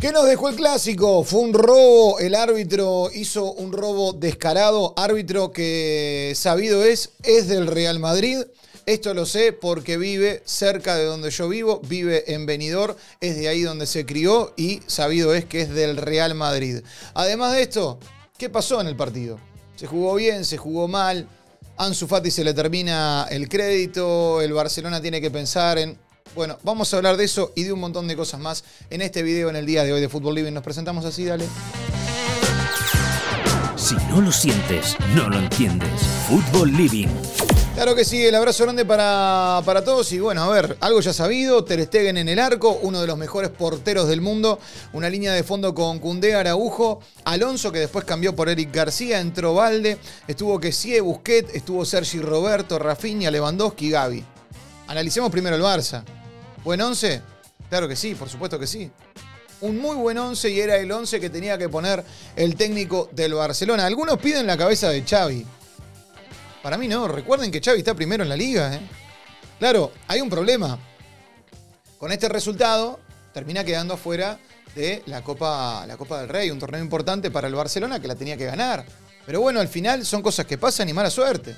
¿Qué nos dejó el clásico? Fue un robo, el árbitro hizo un robo descarado, árbitro que sabido es, es del Real Madrid. Esto lo sé porque vive cerca de donde yo vivo, vive en Benidorm, es de ahí donde se crió y sabido es que es del Real Madrid. Además de esto, ¿qué pasó en el partido? Se jugó bien, se jugó mal. Ansu Fati se le termina el crédito, el Barcelona tiene que pensar en bueno, vamos a hablar de eso y de un montón de cosas más en este video en el día de hoy de Fútbol Living. Nos presentamos así, dale. Si no lo sientes, no lo entiendes. Fútbol Living. Claro que sí, el abrazo grande para, para, todos. Y bueno, a ver, algo ya sabido: Ter Stegen en el arco, uno de los mejores porteros del mundo. Una línea de fondo con Cundé Araujo, Alonso, que después cambió por Eric García, entró Valde, estuvo Kessie, Busquet, estuvo Sergi Roberto, Rafinha, Lewandowski, Gaby. Analicemos primero el Barça. ¿Buen once? Claro que sí, por supuesto que sí. Un muy buen once y era el 11 que tenía que poner el técnico del Barcelona. Algunos piden la cabeza de Xavi. Para mí no, recuerden que Xavi está primero en la liga. ¿eh? Claro, hay un problema. Con este resultado termina quedando afuera de la Copa, la Copa del Rey, un torneo importante para el Barcelona que la tenía que ganar. Pero bueno, al final son cosas que pasan y mala suerte.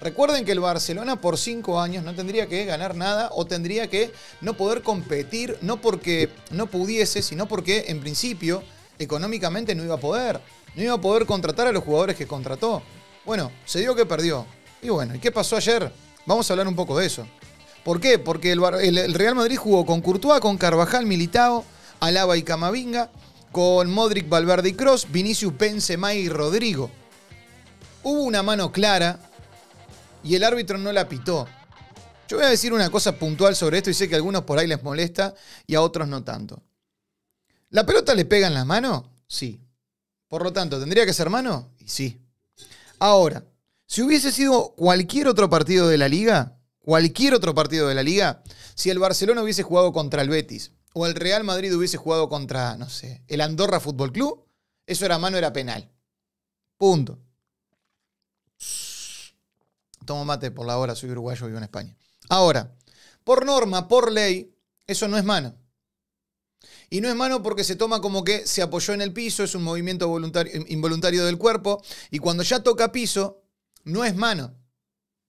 Recuerden que el Barcelona por cinco años no tendría que ganar nada o tendría que no poder competir, no porque no pudiese, sino porque en principio económicamente no iba a poder. No iba a poder contratar a los jugadores que contrató. Bueno, se dio que perdió. Y bueno, ¿y qué pasó ayer? Vamos a hablar un poco de eso. ¿Por qué? Porque el, Real Madrid jugó con Courtois, con Carvajal, Militao, Alaba y Camavinga, con Modric, Valverde y Cross, Vinicius, Benzema y Rodrigo. Hubo una mano clara y el árbitro no la pitó. Yo voy a decir una cosa puntual sobre esto y sé que a algunos por ahí les molesta y a otros no tanto. ¿La pelota le pega en la mano? Sí. Por lo tanto, ¿tendría que ser mano? sí. Ahora, si hubiese sido cualquier otro partido de la liga, cualquier otro partido de la liga, si el Barcelona hubiese jugado contra el Betis o el Real Madrid hubiese jugado contra, no sé, el Andorra Fútbol Club, eso era mano, era penal. Punto tomo mate por la hora, soy uruguayo, vivo en España. Ahora, por norma, por ley, eso no es mano. Y no es mano porque se toma como que se apoyó en el piso, es un movimiento voluntario, involuntario del cuerpo, y cuando ya toca piso, no es mano.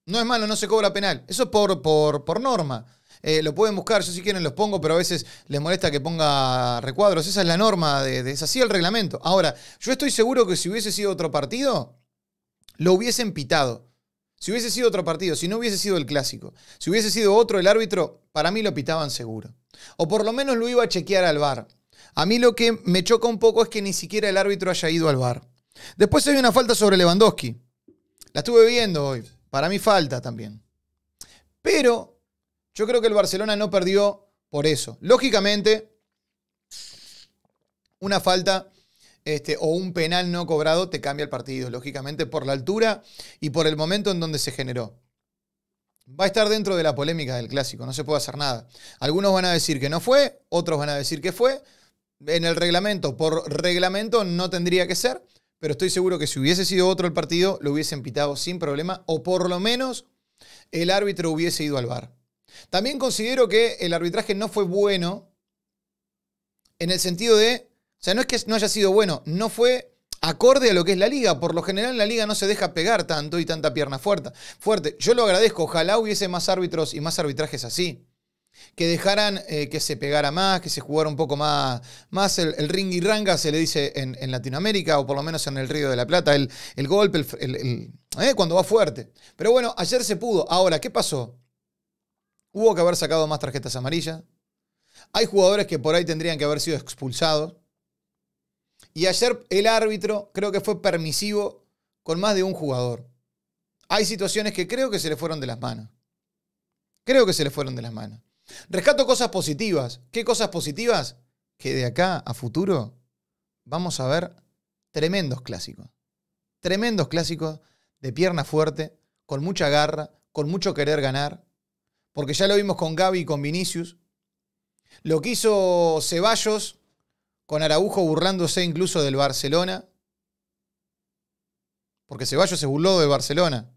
No es mano, no se cobra penal. Eso por, por, norma. Eh, lo pueden buscar, yo si quieren los pongo, pero a veces les molesta que ponga recuadros. Esa es la norma, de, de, es así el reglamento. Ahora, yo estoy seguro que si hubiese sido otro partido, lo hubiesen pitado. Si hubiese sido otro partido, si no hubiese sido el clásico, si hubiese sido otro, el árbitro, para mí lo pitaban seguro. O por lo menos lo iba a chequear al bar. A mí lo que me choca un poco es que ni siquiera el árbitro haya ido al bar. Después hay una falta sobre Lewandowski. La estuve viendo hoy. Para mí falta también. Pero yo creo que el Barcelona no perdió por eso. Lógicamente, una falta este, o un penal no cobrado te cambia el partido, lógicamente, por la altura y por el momento en donde se generó. Va a estar dentro de la polémica del clásico, no se puede hacer nada. Algunos van a decir que no fue, otros van a decir que fue. En el reglamento, por reglamento no tendría que ser, pero estoy seguro que si hubiese sido otro el partido, lo hubiesen pitado sin problema, o por lo menos el árbitro hubiese ido al bar. También considero que el arbitraje no fue bueno en el sentido de o sea, no es que no haya sido bueno, no fue acorde a lo que es la liga. Por lo general la liga no se deja pegar tanto y tanta pierna fuerte. fuerte. Yo lo agradezco, ojalá hubiese más árbitros y más arbitrajes así. Que dejaran eh, que se pegara más, que se jugara un poco más, más el, ring y ranga, se le dice en, Latinoamérica, o por lo menos en el Río de la Plata, el, golpe, eh, cuando va fuerte. Pero bueno, ayer se pudo. Ahora, ¿qué pasó? Hubo que haber sacado más tarjetas amarillas. Hay jugadores que por ahí tendrían que haber sido expulsados. Y ayer el árbitro creo que fue permisivo con más de un jugador. Hay situaciones que creo que se le fueron de las manos. Creo que se le fueron de las manos. Rescato cosas positivas. ¿Qué cosas positivas? Que de acá a futuro vamos a ver tremendos clásicos. Tremendos clásicos de pierna fuerte, con mucha garra, con mucho querer ganar. Porque ya lo vimos con Gaby y con Vinicius. Lo que hizo Ceballos con Araujo burlándose incluso del Barcelona, porque Ceballos se burló del Barcelona,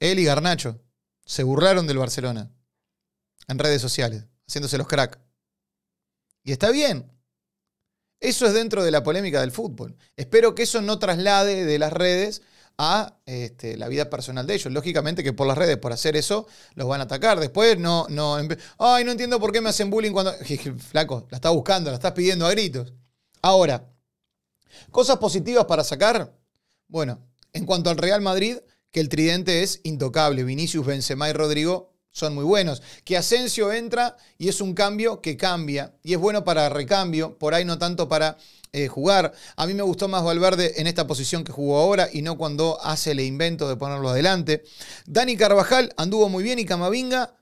él y Garnacho se burlaron del Barcelona en redes sociales, haciéndose los crack. Y está bien. Eso es dentro de la polémica del fútbol. Espero que eso no traslade de las redes a este, la vida personal de ellos. Lógicamente que por las redes, por hacer eso, los van a atacar. Después no, no, ay, no entiendo por qué me hacen bullying cuando... Flaco, la estás buscando, la estás pidiendo a gritos. Ahora, cosas positivas para sacar. Bueno, en cuanto al Real Madrid, que el tridente es intocable. Vinicius, Benzema y Rodrigo son muy buenos. Que Asensio entra y es un cambio que cambia y es bueno para recambio, por ahí no tanto para eh, jugar. A mí me gustó más Valverde en esta posición que jugó ahora y no cuando hace el invento de ponerlo adelante. Dani Carvajal anduvo muy bien y Camavinga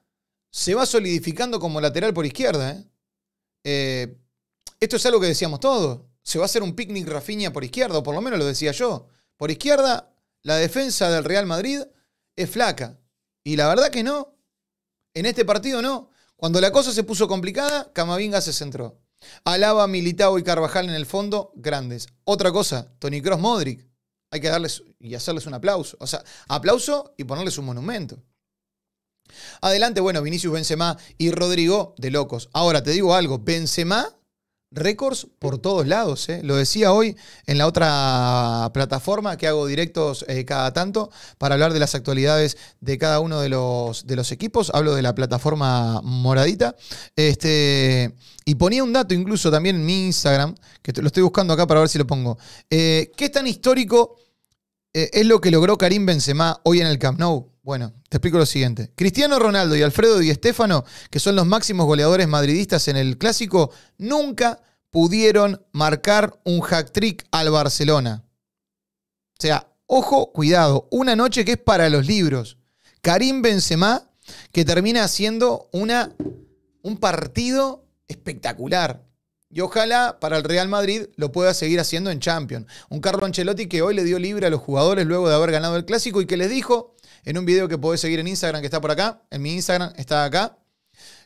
se va solidificando como lateral por izquierda. ¿eh? Eh, esto es algo que decíamos todos. Se va a hacer un picnic Rafinha por izquierda, o por lo menos lo decía yo. Por izquierda, la defensa del Real Madrid es flaca. Y la verdad que no, en este partido no. Cuando la cosa se puso complicada, Camavinga se centró. Alaba, Militao y Carvajal en el fondo, grandes. Otra cosa, Tony Cross Modric. Hay que darles y hacerles un aplauso. O sea, aplauso y ponerles un monumento. Adelante, bueno, Vinicius Benzema y Rodrigo de locos. Ahora te digo algo, Benzema récords por todos lados. ¿eh? Lo decía hoy en la otra plataforma que hago directos eh, cada tanto para hablar de las actualidades de cada uno de los, de los equipos. Hablo de la plataforma moradita. Este, y ponía un dato incluso también en mi Instagram, que lo estoy buscando acá para ver si lo pongo. Eh, ¿Qué tan histórico es lo que logró Karim Benzema hoy en el Camp Nou? Bueno, te explico lo siguiente. Cristiano Ronaldo y Alfredo Di que son los máximos goleadores madridistas en el clásico, nunca pudieron marcar un hack trick al Barcelona. O sea, ojo, cuidado, una noche que es para los libros. Karim Benzema, que termina haciendo una, un partido espectacular. Y ojalá para el Real Madrid lo pueda seguir haciendo en Champions. Un Carlo Ancelotti que hoy le dio libre a los jugadores luego de haber ganado el clásico y que les dijo, en un video que podés seguir en Instagram, que está por acá. En mi Instagram está acá.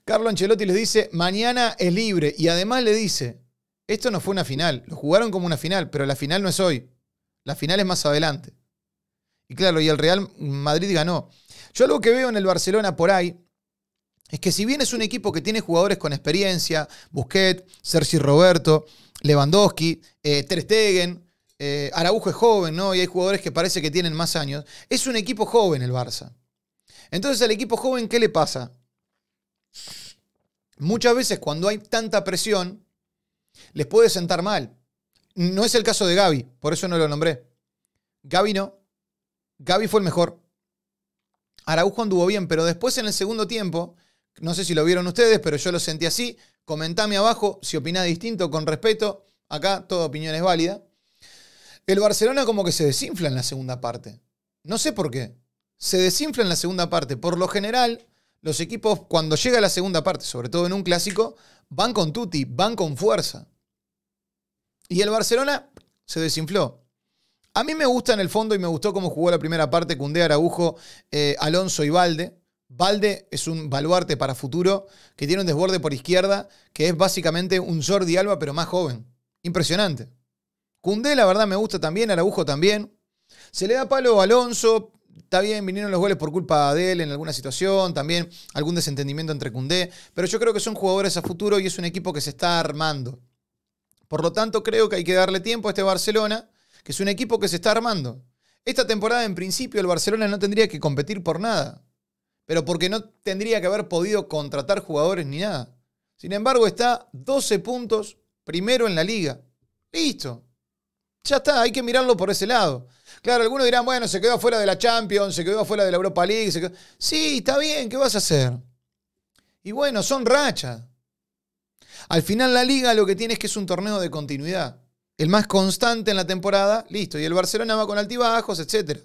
Carlo Ancelotti les dice, mañana es libre. Y además le dice, esto no fue una final. Lo jugaron como una final, pero la final no es hoy. La final es más adelante. Y claro, y el Real Madrid ganó. Yo algo que veo en el Barcelona por ahí es que si bien es un equipo que tiene jugadores con experiencia, Busquets, Sergi Roberto, Lewandowski, eh, Ter Stegen, araújo eh, Araujo es joven, ¿no? Y hay jugadores que parece que tienen más años. Es un equipo joven el Barça. Entonces, al equipo joven, ¿qué le pasa? Muchas veces cuando hay tanta presión, les puede sentar mal. No es el caso de Gaby, por eso no lo nombré. Gaby no. Gaby fue el mejor. Araujo anduvo bien, pero después en el segundo tiempo, no sé si lo vieron ustedes, pero yo lo sentí así. Comentame abajo si opinás distinto, con respeto. Acá toda opinión es válida. El Barcelona como que se desinfla en la segunda parte. No sé por qué. Se desinfla en la segunda parte. Por lo general, los equipos cuando llega la segunda parte, sobre todo en un clásico, van con tutti, van con fuerza. Y el Barcelona se desinfló. A mí me gusta en el fondo y me gustó cómo jugó la primera parte Cundé, Araujo, eh, Alonso y Valde. Valde es un baluarte para futuro que tiene un desborde por izquierda que es básicamente un Jordi Alba pero más joven. Impresionante. Cundé, la verdad, me gusta también, Araujo también. Se le da palo a Alonso, está bien, vinieron los goles por culpa de él en alguna situación, también algún desentendimiento entre Cundé, pero yo creo que son jugadores a futuro y es un equipo que se está armando. Por lo tanto, creo que hay que darle tiempo a este Barcelona, que es un equipo que se está armando. Esta temporada, en principio, el Barcelona no tendría que competir por nada, pero porque no tendría que haber podido contratar jugadores ni nada. Sin embargo, está 12 puntos primero en la liga. Listo. Ya está, hay que mirarlo por ese lado. Claro, algunos dirán, bueno, se quedó afuera de la Champions, se quedó afuera de la Europa League. Se Sí, está bien, ¿qué vas a hacer? Y bueno, son rachas. Al final la liga lo que tiene es que es un torneo de continuidad. El más constante en la temporada, listo. Y el Barcelona va con altibajos, etc.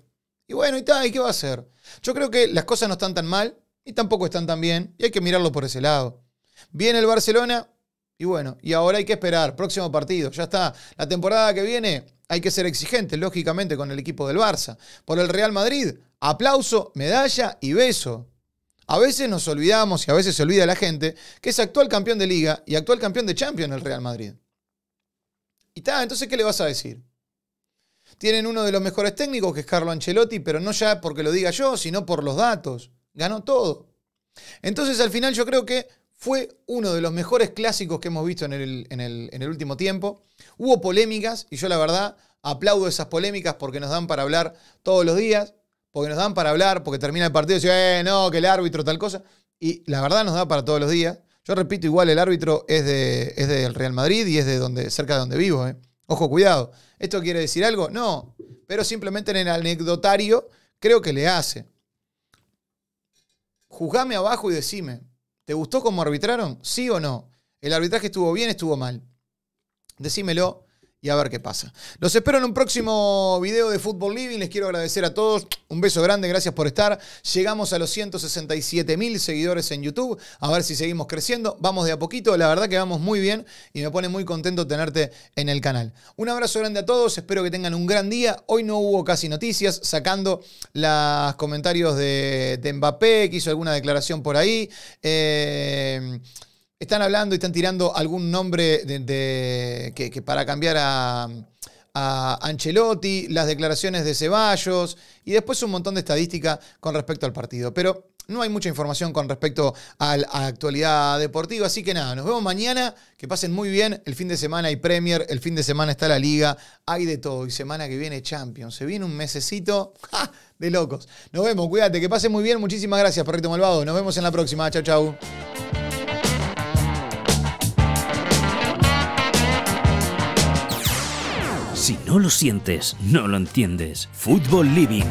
Y bueno, y está ¿y qué va a hacer? Yo creo que las cosas no están tan mal y tampoco están tan bien y hay que mirarlo por ese lado. Viene el Barcelona, y bueno, y ahora hay que esperar, próximo partido, ya está. La temporada que viene hay que ser exigente, lógicamente, con el equipo del Barça. Por el Real Madrid, aplauso, medalla y beso. A veces nos olvidamos y a veces se olvida la gente que es actual campeón de liga y actual campeón de Champions el Real Madrid. Y está, entonces, ¿qué le vas a decir? Tienen uno de los mejores técnicos que es Carlo Ancelotti, pero no ya porque lo diga yo, sino por los datos. Ganó todo. Entonces, al final yo creo que fue uno de los mejores clásicos que hemos visto en el, último tiempo. Hubo polémicas y yo la verdad aplaudo esas polémicas porque nos dan para hablar todos los días, porque nos dan para hablar, porque termina el partido y dice, eh, no, que el árbitro tal cosa. Y la verdad nos da para todos los días. Yo repito, igual el árbitro es, de, del Real Madrid y es de donde, cerca de donde vivo. ¿eh? Ojo, cuidado. ¿Esto quiere decir algo? No, pero simplemente en el anecdotario creo que le hace. Juzgame abajo y decime, ¿Te gustó cómo arbitraron? ¿Sí o no? ¿El arbitraje estuvo bien, estuvo mal? Decímelo y a ver qué pasa. Los espero en un próximo video de Fútbol Living. Les quiero agradecer a todos. Un beso grande, gracias por estar. Llegamos a los 167 mil seguidores en YouTube. A ver si seguimos creciendo. Vamos de a poquito. La verdad que vamos muy bien y me pone muy contento tenerte en el canal. Un abrazo grande a todos. Espero que tengan un gran día. Hoy no hubo casi noticias, sacando los comentarios de, de Mbappé, que hizo alguna declaración por ahí. Eh, están hablando y están tirando algún nombre de, que, para cambiar a, Ancelotti, las declaraciones de Ceballos y después un montón de estadística con respecto al partido. Pero no hay mucha información con respecto a la actualidad deportiva. Así que nada, nos vemos mañana. Que pasen muy bien. El fin de semana hay Premier, el fin de semana está la Liga, hay de todo. Y semana que viene Champions. Se viene un mesecito de locos. Nos vemos, cuídate, que pasen muy bien. Muchísimas gracias, Perrito Malvado. Nos vemos en la próxima. Chau, chau. Si no lo sientes, no lo entiendes. Fútbol Living.